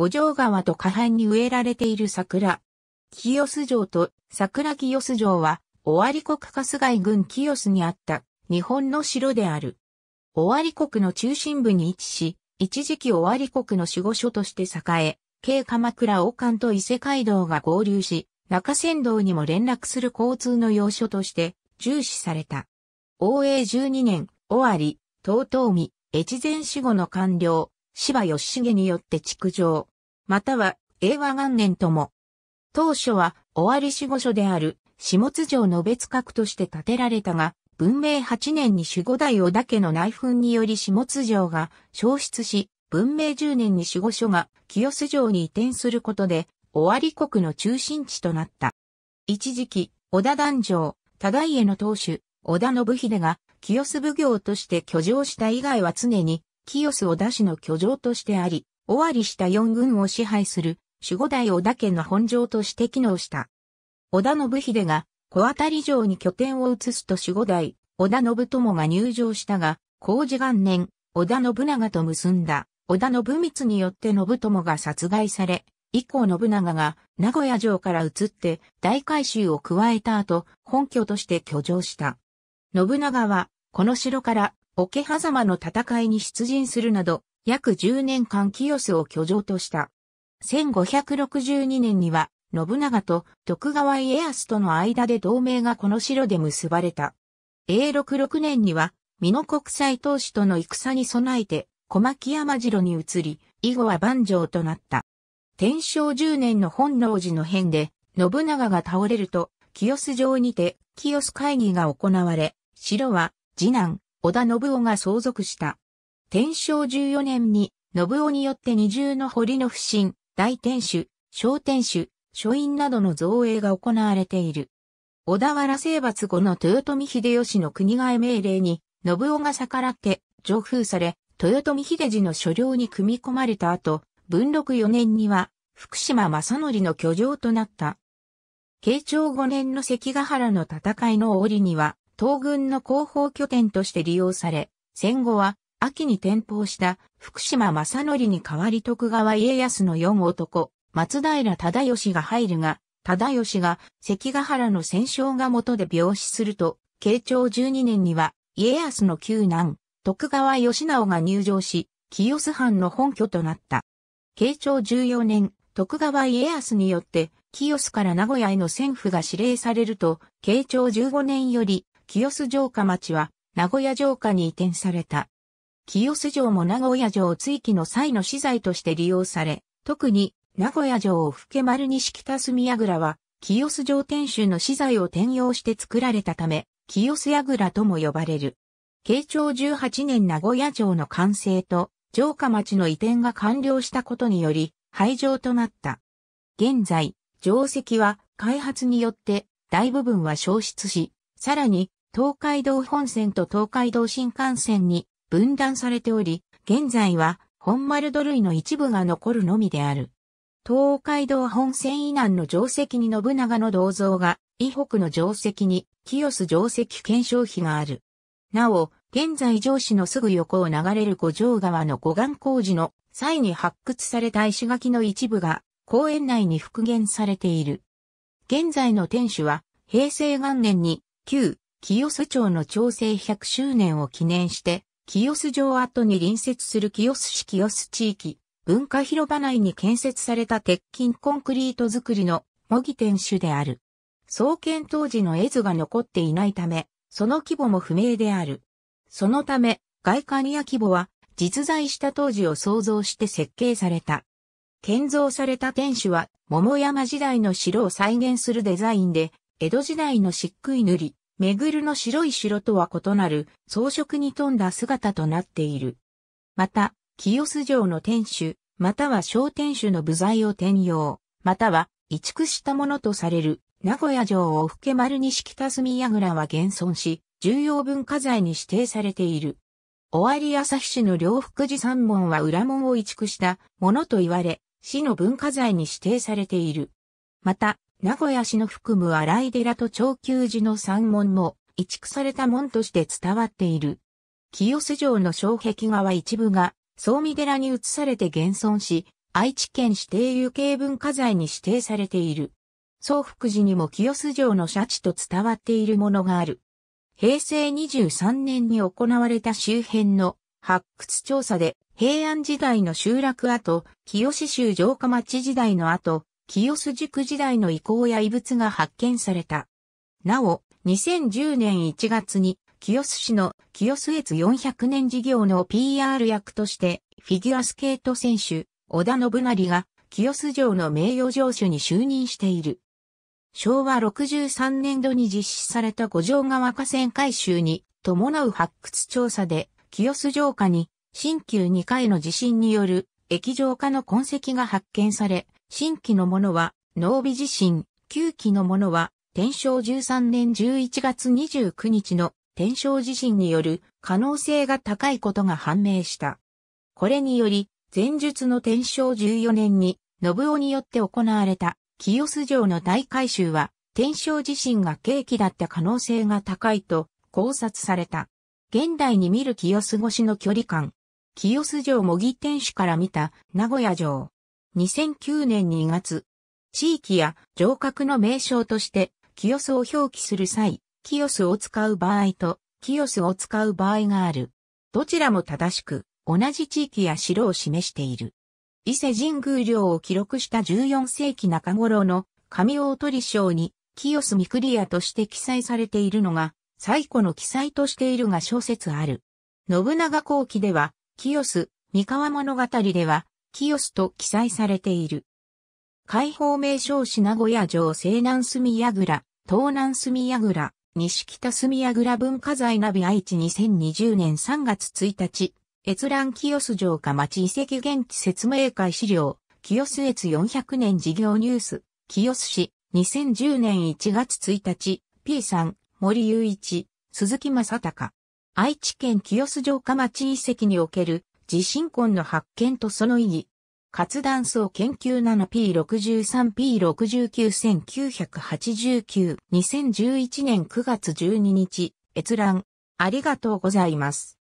五条川と下辺に植えられている桜。清洲城と桜清洲城は、尾張国春日井郡清洲にあった日本の城である。尾張国の中心部に位置し、一時期尾張国の守護所として栄え、京鎌倉王冠と伊勢街道が合流し、中山道にも連絡する交通の要所として重視された。応永12年、尾張、東東越前守護の官僚、芝義重によって築城、または英和元年とも。当初は尾張守護所である下津城の別格として建てられたが、文明8年に守護代織田家の内紛により下津城が消失し、文明10年に守護所が清洲城に移転することで、尾張国の中心地となった。一時期、織田団城、忠家の当主、織田信秀が清洲奉行として居城した以外は常に清洲織田氏の居城としてあり、尾張した四軍を支配する守護代織田家の本城として機能した。織田信秀が小当たり城に拠点を移すと守護代織田信友が入城したが、工事元年、織田信長と結んだ織田信光によって信友が殺害され、以降信長が名古屋城から移って大改修を加えた後、本拠として居城した。信長は、この城から桶狭間の戦いに出陣するなど、約10年間清須を居城とした。1562年には、信長と徳川家康との間で同盟がこの城で結ばれた。永禄6年には、美濃国際投資との戦に備えて、小牧山城に移り、以後は万丈となった。天正10年の本能寺の変で、信長が倒れると、清洲城にて、清洲会議が行われ、城は、次男、織田信夫が相続した。天正14年に、信夫によって二重の堀の不審、大天守、小天守、書院などの造営が行われている。小田原征伐後の豊臣秀吉の国替え命令に、信夫が逆らって、上封され、豊臣秀次の所領に組み込まれた後、文禄四年には、福島正則の居城となった。慶長五年の関ヶ原の戦いの折には、東軍の後方拠点として利用され、戦後は秋に転封した福島正則に代わり徳川家康の四男、松平忠義が入るが、忠義が関ヶ原の戦勝が元で病死すると、慶長12年には家康の旧男、徳川義直が入城し、清洲藩の本拠となった。慶長14年、徳川家康によって、清洲から名古屋への戦府が指令されると、慶長15年より、清洲城下町は、名古屋城下に移転された。清洲城も名古屋城追記の際の資材として利用され、特に名古屋城を吹け丸に敷きた隅櫓は、清洲城天守の資材を転用して作られたため、清洲櫓とも呼ばれる。慶長18年名古屋城の完成と、城下町の移転が完了したことにより、廃城となった。現在、城跡は開発によって大部分は消失し、さらに東海道本線と東海道新幹線に分断されており、現在は本丸土塁の一部が残るのみである。東海道本線以南の定石に信長の銅像が、伊北の定石に清洲定石検証碑がある。なお、現在上市のすぐ横を流れる五条川の護岸工事の際に発掘された石垣の一部が公園内に復元されている。現在の天守は平成元年に旧清洲町の調整100周年を記念して清洲城跡に隣接する清洲市清洲地域、文化広場内に建設された鉄筋コンクリート作りの模擬店主である。創建当時の絵図が残っていないため、その規模も不明である。そのため、外観や規模は実在した当時を想像して設計された。建造された天守は桃山時代の城を再現するデザインで、江戸時代の漆喰塗り、めぐるの白い城とは異なる装飾に富んだ姿となっている。また、清洲城の天守、または小天守の部材を転用、または移築したものとされる名古屋城を吹け丸西北隅櫓は現存し、重要文化財に指定されている。尾張旭市の両福寺三門は裏門を移築したものと言われ、市の文化財に指定されている。また、名古屋市の含む荒井寺と長久寺の山門も、移築された門として伝わっている。清洲城の障壁画は一部が、総見寺に移されて現存し、愛知県指定有形文化財に指定されている。総福寺にも清洲城のシャチと伝わっているものがある。平成23年に行われた周辺の発掘調査で、平安時代の集落跡、清州城下町時代の後、清須塾時代の遺構や遺物が発見された。なお、2010年1月に、清須市の清須越400年事業の PR 役として、フィギュアスケート選手、織田信成が、清須城の名誉城主に就任している。昭和63年度に実施された五条川河川改修に伴う発掘調査で、清洲城下に新旧2回の地震による液状化の痕跡が発見され、新規のものは、濃尾地震、旧期のものは、天正13年11月29日の天正地震による可能性が高いことが判明した。これにより、前述の天正14年に、信夫によって行われた清洲城の大改修は、天正地震が契機だった可能性が高いと考察された。現代に見る清洲越しの距離感。清洲城模擬天守から見た名古屋城。2009年2月、地域や城郭の名称として、清須を表記する際、清須を使う場合と、清須を使う場合がある。どちらも正しく、同じ地域や城を示している。伊勢神宮領を記録した14世紀中頃の神大鳥章に、清須御クとして記載されているのが、最古の記載としているが小説ある。信長後期では、清須、三河物語では、清と記載されている。解放名称市名古屋城西南隅倉、東南隅倉、西北隅倉文化財ナビ愛知2020年3月1日、閲覧清須城下町遺跡現地説明会資料、清須越400年事業ニュース、清須市、2010年1月1日、P さん、森雄一、鈴木正隆。愛知県清洲城下町遺跡における地震根の発見とその意義。活断層研究7 P63P69-1989-2011 年9月12日、閲覧。ありがとうございます。